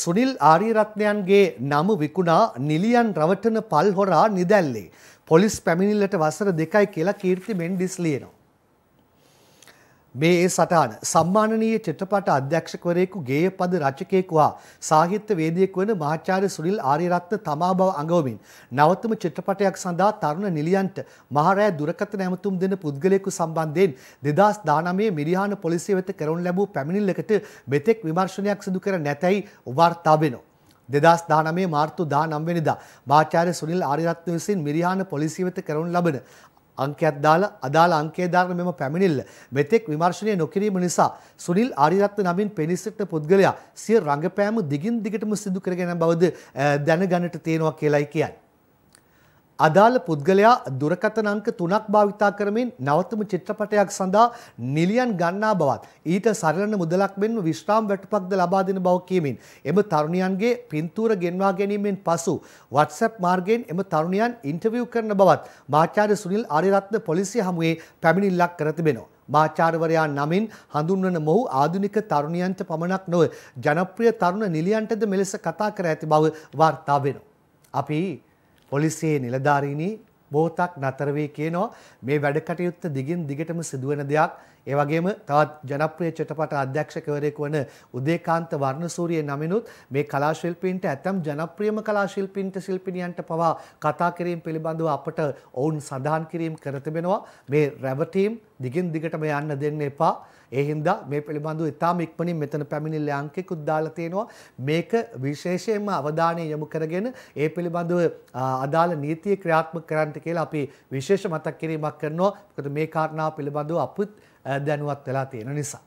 සුනිල් ආරියරත්නයන්ගේ නම විකුණා නිලියන් රවටන පල් හොරා නිදැල්ලේ. පොලිස් පැමිණිල්ලට වසර දෙකයි කියලා කීර්ති මෙන්ඩිස් ලියනවා. මේ ඒ සටහන සම්මානනීය චිත්‍රපට අධ්‍යක්ෂකවරයෙකු ගේයපද රචකයෙකු හා සාහිත්‍යවේදියෙකු වන මහාචාර්ය සුනිල් ආරියරත්න තමා බව අඟවමින් නවතම චිත්‍රපටයක් සඳහා තරුණ නිලියන්ට මහරෑ දුරකථන ඇමතුම් දෙන පුද්ගලයෙකු සම්බන්ධයෙන් 2019 මිරිහාන පොලිසිය වෙත කරනු ලැබූ පැමිණිල්ලකට මෙතෙක් විමර්ශනයක් සිදු කර නැතැයි වාර්තා වෙනවා. 2019 මාර්තු 19 වෙනිදා මාචාර්ය සුනිල් ආරියරත්න විසින් මිරිහාන පොලිසිය වෙත කරනු ලබන අංකයක් දාලා අදාළ අංකය දාගෙන මෙම පැමිණිල්ල මෙතෙක් විමර්ශනය නොකිරීම නිසා සුනිල් ආරියරත්න නමින් පෙනී සිටින පුද්ගලයා සිය රංගපෑම දිගින් දිගටම සිදු කරගෙන යන බවද දැනගන්නට තියෙනවා කියලායි කියන්නේ. අදාළ පුද්ගලයා දුරකථන අංක 3ක් භාවිතා කරමින් නවතම චිත්‍රපටයක් සඳහා නිලියන් ගන්නා බවත් ඊට සරලන මුදලක් මෙන්ම විශ්‍රාම වැටුපක්ද ලබා දෙන බව කියමින් එම තරුණියන්ගේ පින්තූර ගෙන්වා ගැනීමෙන් පසු WhatsApp මාර්ගයෙන් එම තරුණියන් ඉන්ටර්විව් කරන බවත් මාචාර්ය සුනිල් ආරියරත්න පොලිසිය හමුවේ පැමිණිල්ලක් කර තිබෙනවා. මාචාර්වරයා නමින් හඳුන්වන මොහු ආධුනික තරුණියන්ට පමණක් නොව ජනප්‍රිය තරුණ නිලියන්ටද මෙලෙස කතා කර ඇති බව වාර්තා වෙනවා. අපි පොලිසියේ නිලධාරීනි බොහෝතක් නතර වී කියනවා මේ වැඩ කටයුත්ත දිගින් දිගටම සිදුවන දෙයක්. ඒ වගේම තවත් ජනප්‍රිය චිත්‍රපට අධ්‍යක්ෂකවරයෙකු වන උදේකාන්ත වර්ණසූරිය නමිනුත් මේ කලා ශිල්පීන්ට ඇතම් ජනප්‍රියම කලා ශිල්පීන්ට ශිල්පිනියන්ට පවා කතා කිරීම පිළිබඳව අපට ඔවුන් සඳහන් කිරීම කර තිබෙනවා. මේ රැවටීම් දිගින් දිගටම යන්න දෙන්න එපා. ඒ හින්දා මේ පිළිබඳව ඉතාම ඉක්මනින් මෙතන පැමිණිල්ල අංකයකුත් දාලා තියෙනවා. මේක විශේෂයෙන්ම අවධානය යොමු කරගෙන ඒ පිළිබඳව අදාළ නීතිය ක්‍රියාත්මක කරන්න කියලා අපි විශේෂ මතක් කිරීමක් කරනවා. මොකද මේ කාරණාව පිළිබඳව අපිත් දැනුවත් වෙලා තියෙන නිසා.